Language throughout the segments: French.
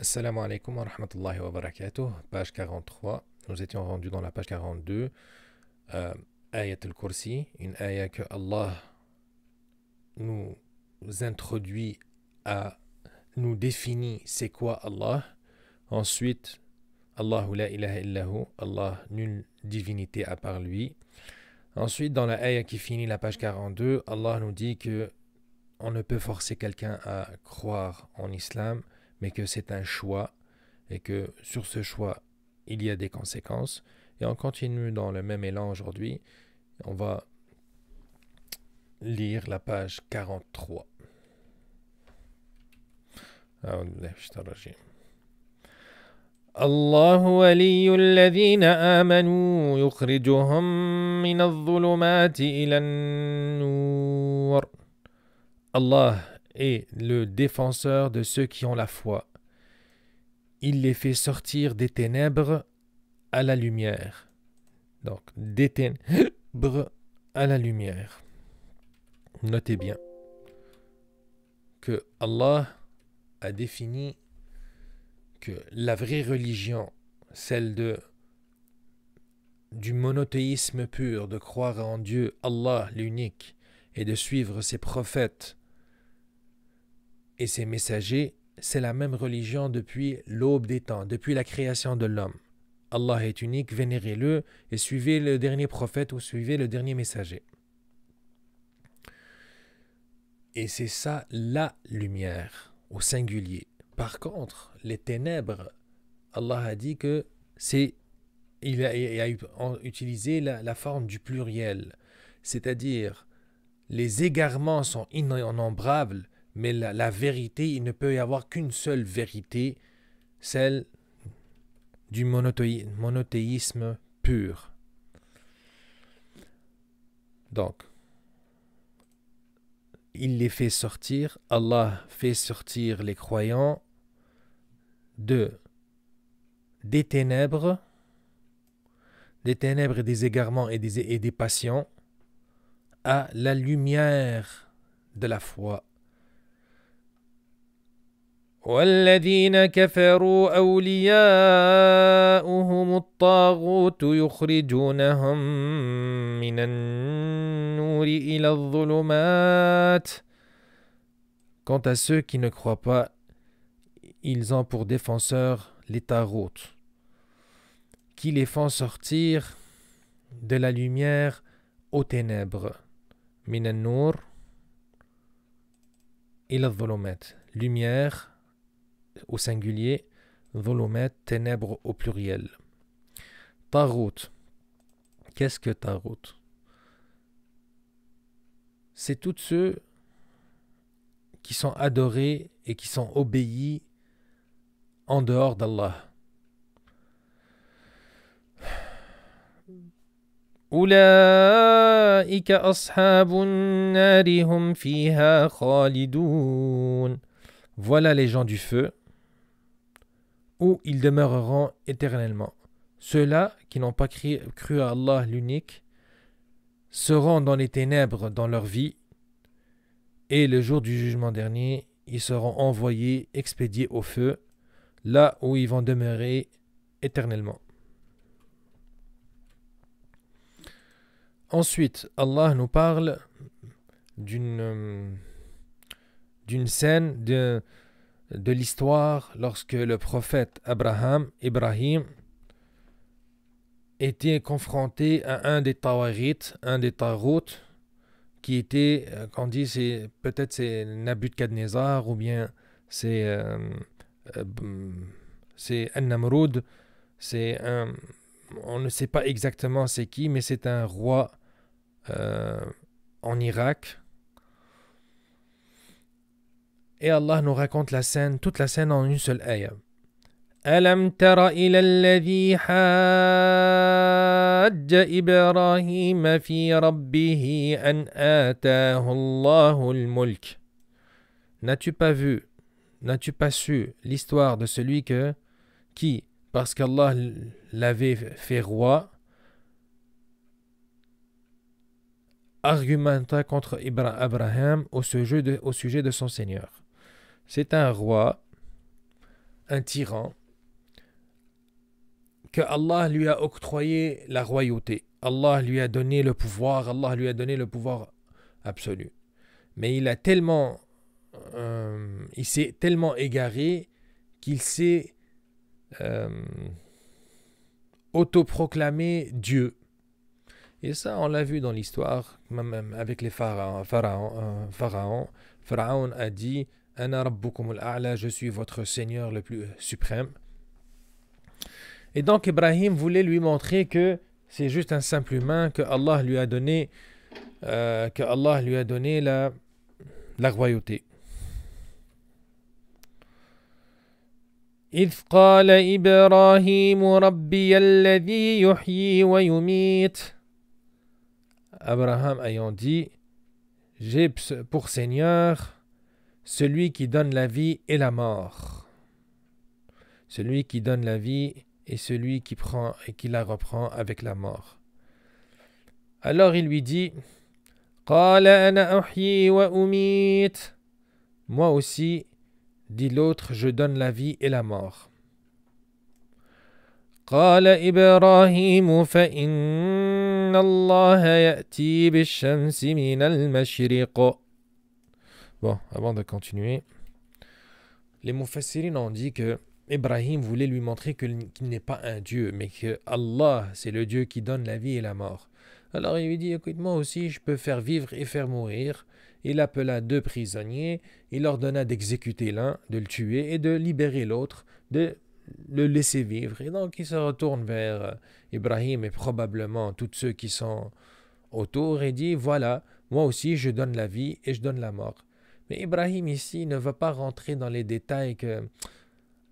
Assalamu alaikum wa rahmatullahi wa barakatuh. Page 43. Nous étions rendus dans la page 42. Euh, ayat kursi une ayat que Allah nous introduit à nous définit c'est quoi Allah. Ensuite, la ilaha Allah, nulle divinité à part lui. Ensuite, dans la ayat qui finit la page 42, Allah nous dit que on ne peut forcer quelqu'un à croire en islam mais que c'est un choix et que sur ce choix, il y a des conséquences. Et on continue dans le même élan aujourd'hui. On va lire la page 43. Allah, et le défenseur de ceux qui ont la foi. Il les fait sortir des ténèbres à la lumière. Donc, des ténèbres à la lumière. Notez bien que Allah a défini que la vraie religion, celle de du monothéisme pur, de croire en Dieu, Allah l'unique, et de suivre ses prophètes et ses messagers, c'est la même religion depuis l'aube des temps, depuis la création de l'homme. Allah est unique, vénérez-le et suivez le dernier prophète ou suivez le dernier messager. Et c'est ça la lumière, au singulier. Par contre, les ténèbres, Allah a dit que c'est. Il a, utilisé la, forme du pluriel, c'est-à-dire les égarements sont innombrables mais la, vérité, il ne peut y avoir qu'une seule vérité, celle du monothéisme, pur. Donc, il les fait sortir, Allah fait sortir les croyants de des ténèbres, des ténèbres et des égarements et des, et des passions, à la lumière de la foi والذين كفروا أولياؤهم الطاغوت يخرجونهم من النور إلى الظلمات Quant à ceux qui ne croient pas, ils ont pour défenseur les tarots, qui les font sortir de la lumière aux ténèbres. Minan Nour, il lumière au singulier, volumet, ténèbres au pluriel. route Qu'est-ce que route? C'est tous ceux qui sont adorés et qui sont obéis en dehors d'Allah. Hum voilà les gens du feu, ils demeureront éternellement. Ceux-là qui n'ont pas cru à Allah l'unique seront dans les ténèbres dans leur vie, et le jour du jugement dernier, ils seront envoyés, expédiés au feu, là où ils vont demeurer éternellement. Ensuite, Allah nous parle d'une euh, d'une scène, de de l'histoire lorsque le prophète Abraham, Ibrahim, était confronté à un des Tawarites, un des Taroutes, qui était, euh, qu'on dit, c'est, peut-être c'est Nabucodonosor ou bien c'est, euh, euh, c'est c'est on ne sait pas exactement c'est qui, mais c'est un roi en Irak et Allah nous raconte la scène, toute la scène en une seule ayah. ألم N'as-tu pas vu, n'as-tu pas su l'histoire de celui que, qui, parce qu'Allah l'avait fait roi, argumenta contre Abraham au sujet de, au sujet de son Seigneur c'est un roi, un tyran, que Allah lui a octroyé la royauté. Allah lui a donné le pouvoir, Allah lui a donné le pouvoir absolu. Mais il a tellement, euh, il s'est tellement égaré qu'il s'est euh, autoproclamé Dieu. Et ça, on l'a vu dans l'histoire, même avec les pharaons. Pharaon, euh, pharaon, pharaon a dit je suis votre Seigneur le plus euh, suprême. Et donc Ibrahim voulait lui montrer que c'est juste un simple humain que Allah lui a donné, euh, que Allah lui a donné la, la royauté. Abraham ayant dit J'ai pour Seigneur celui qui donne la vie et la mort. Celui qui donne la vie et celui qui prend et qui la reprend avec la mort. Alors il lui dit Moi aussi, dit l'autre, je donne la vie et la mort. قال إبراهيم فإن الله يأتي Bon, avant de continuer, les mufassirines ont dit que Ibrahim voulait lui montrer qu'il n'est pas un Dieu, mais que Allah, c'est le Dieu qui donne la vie et la mort. Alors il lui dit, écoute, moi aussi, je peux faire vivre et faire mourir. Il appela deux prisonniers, il ordonna d'exécuter l'un, de le tuer, et de libérer l'autre, de le laisser vivre. Et donc il se retourne vers euh, Ibrahim et probablement tous ceux qui sont autour et dit, voilà, moi aussi, je donne la vie et je donne la mort. Mais Ibrahim ici ne va pas rentrer dans les détails que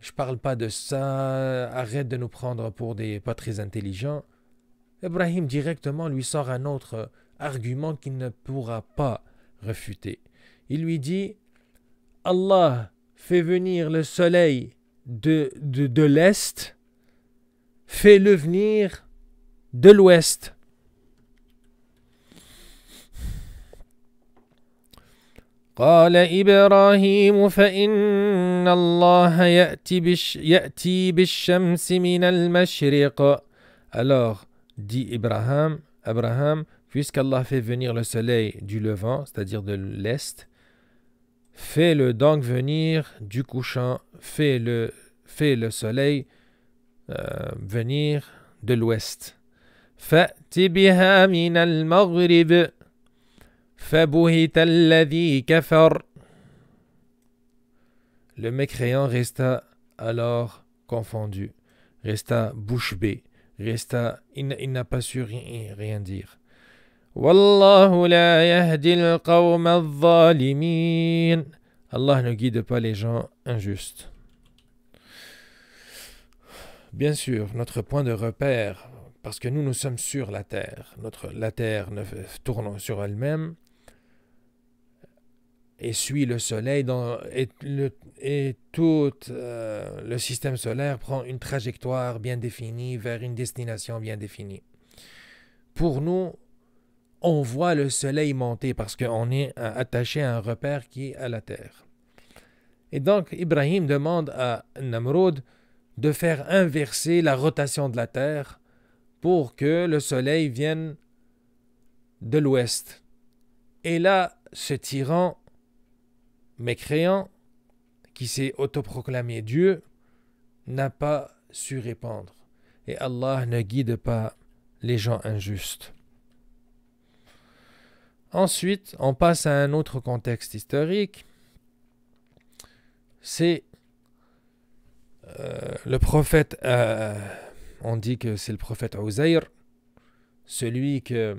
je parle pas de ça, arrête de nous prendre pour des pas très intelligents. Ibrahim directement lui sort un autre argument qu'il ne pourra pas refuter. Il lui dit Allah fait venir le soleil de, de, l'Est, fait le venir de l'Ouest. Alors, dit Abraham, Abraham, puisqu'Allah fait venir le soleil du levant, c'est-à-dire de l'est, fais-le donc venir du couchant, fais le, fais le soleil euh, venir de l'ouest. biha le mécréant resta alors confondu, resta bouche bée, resta, il, n'a pas su rien, dire. Allah ne guide pas les gens injustes. Bien sûr, notre point de repère, parce que nous, nous sommes sur la terre, notre, la terre ne tourne sur elle-même, et suit le soleil dans, et, le, et, tout euh, le système solaire prend une trajectoire bien définie vers une destination bien définie. Pour nous, on voit le soleil monter parce qu'on est euh, attaché à un repère qui est à la terre. Et donc Ibrahim demande à Namrud de faire inverser la rotation de la terre pour que le soleil vienne de l'ouest. Et là, ce tyran Créant, qui s'est autoproclamé Dieu n'a pas su répandre. Et Allah ne guide pas les gens injustes. Ensuite, on passe à un autre contexte historique. C'est euh, le prophète, euh, on dit que c'est le prophète Uzair, celui que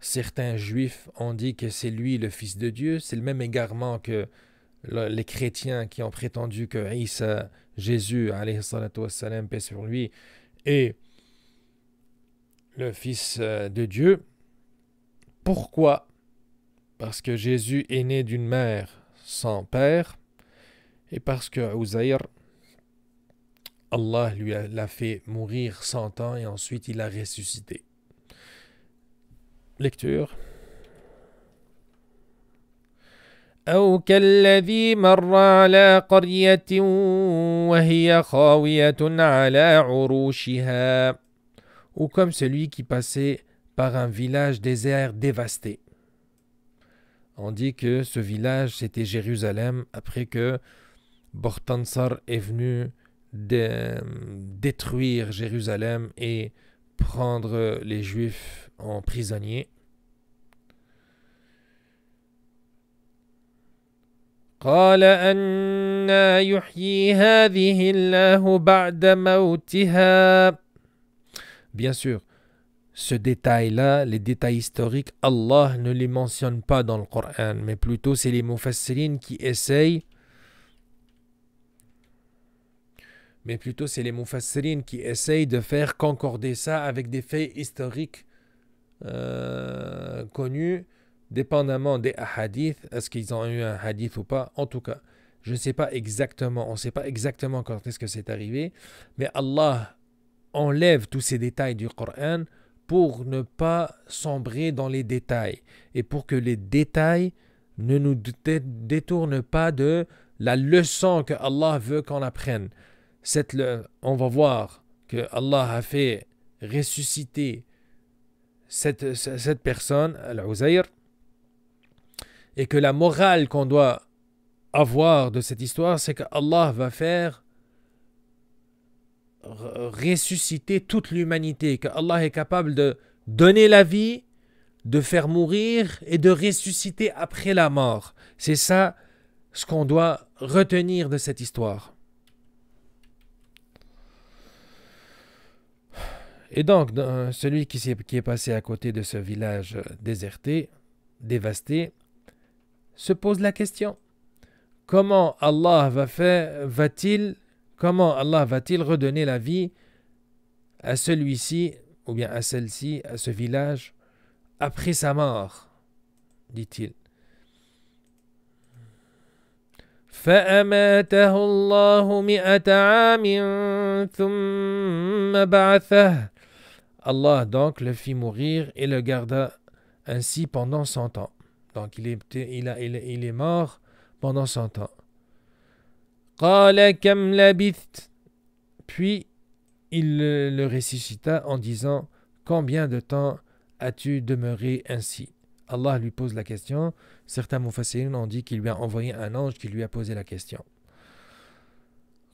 Certains juifs ont dit que c'est lui le Fils de Dieu. C'est le même égarement que les chrétiens qui ont prétendu que Isa, Jésus, wassalam, paix sur lui, est le Fils euh, de Dieu. Pourquoi Parce que Jésus est né d'une mère sans père et parce que Uzair, Allah lui l'a fait mourir 100 ans et ensuite il a ressuscité lecture. ou comme celui qui passait par un village désert dévasté. On dit que ce village c'était Jérusalem après que Bortansar est venu détruire Jérusalem et prendre les Juifs en prisonnier. Bien sûr, ce détail-là, les détails historiques, Allah ne les mentionne pas dans le Coran, mais plutôt c'est les Mufassirines qui essayent mais plutôt c'est les mufassirin qui essayent de faire concorder ça avec des faits historiques euh, connus, dépendamment des hadiths, est-ce qu'ils ont eu un hadith ou pas, en tout cas, je ne sais pas exactement, on ne sait pas exactement quand est-ce que c'est arrivé, mais Allah enlève tous ces détails du Coran pour ne pas sombrer dans les détails et pour que les détails ne nous détournent pas de la leçon que Allah veut qu'on apprenne. Cette, on va voir que Allah a fait ressusciter cette, cette personne, al et que la morale qu'on doit avoir de cette histoire, c'est que Allah va faire ressusciter toute l'humanité, que Allah est capable de donner la vie, de faire mourir et de ressusciter après la mort. C'est ça ce qu'on doit retenir de cette histoire. Et donc, celui qui, est, passé à côté de ce village euh, déserté, dévasté, se pose la question. Comment Allah va t il comment Allah va-t-il redonner la vie à celui-ci, ou bien à celle-ci, à ce village, après sa mort dit-il. Allah donc le fit mourir et le garda ainsi pendant cent ans. Donc il est, il, a, il, est mort pendant cent ans. Puis il le, ressuscita en disant Combien de temps as-tu demeuré ainsi Allah lui pose la question. Certains Mufassirines ont dit qu'il lui a envoyé un ange qui lui a posé la question.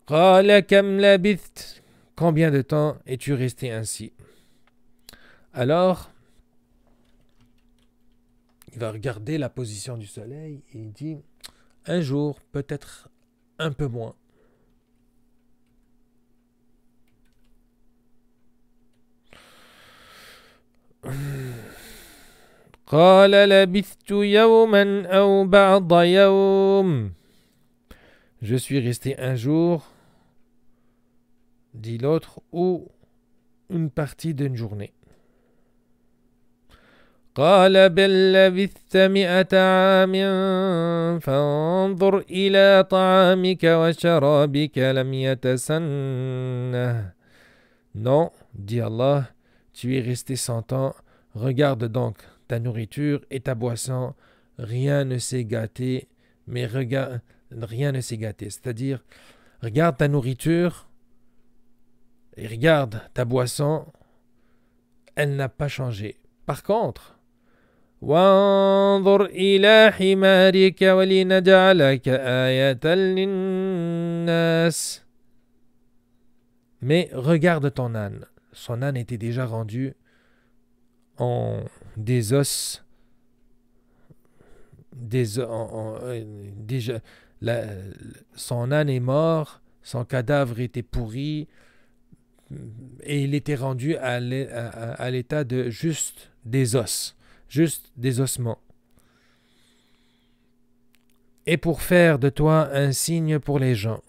Combien de temps es-tu resté ainsi alors, il va regarder la position du Soleil et il dit, un jour, peut-être un peu moins. Je suis resté un jour, dit l'autre, ou une partie d'une journée. Non, dit Allah, tu es resté cent ans, regarde donc ta nourriture et ta boisson, rien ne s'est gâté, mais regarde, rien ne s'est gâté. C'est-à-dire, regarde ta nourriture et regarde ta boisson, elle n'a pas changé. Par contre, mais regarde ton âne. Son âne était déjà rendu en des os, des, euh, déjà, son âne est mort, son cadavre était pourri, et il était rendu à l'état de juste des os juste des ossements. Et pour faire de toi un signe pour les gens.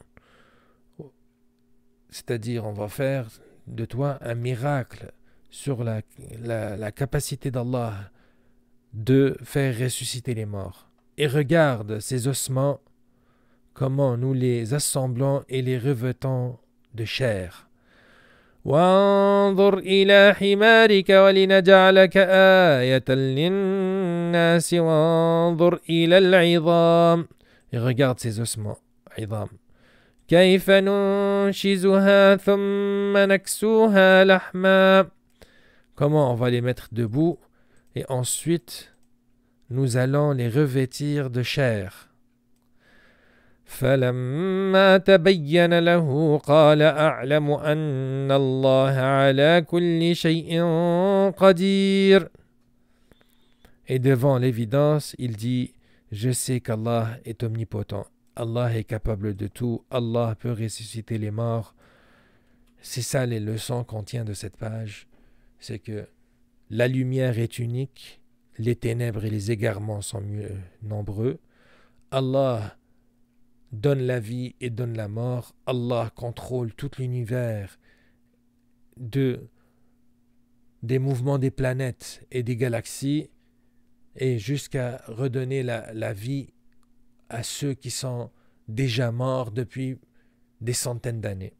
C'est-à-dire, on va faire de toi un miracle sur la, capacité d'Allah de faire ressusciter les morts. Et regarde ces ossements, comment nous les assemblons et les revêtons de chair. وانظر Et regarde ses ossements, Comment on va les mettre debout et ensuite nous allons les revêtir de chair. Et devant l'évidence, il dit Je sais qu'Allah est omnipotent. Allah est capable de tout. Allah peut ressusciter les morts. C'est ça les leçons qu'on tient de cette page. C'est que la lumière est unique, les ténèbres et les égarements sont mieux nombreux. Allah donne la vie et donne la mort. Allah contrôle tout l'univers de, des mouvements des planètes et des galaxies et jusqu'à redonner la, vie à ceux qui sont déjà morts depuis des centaines d'années.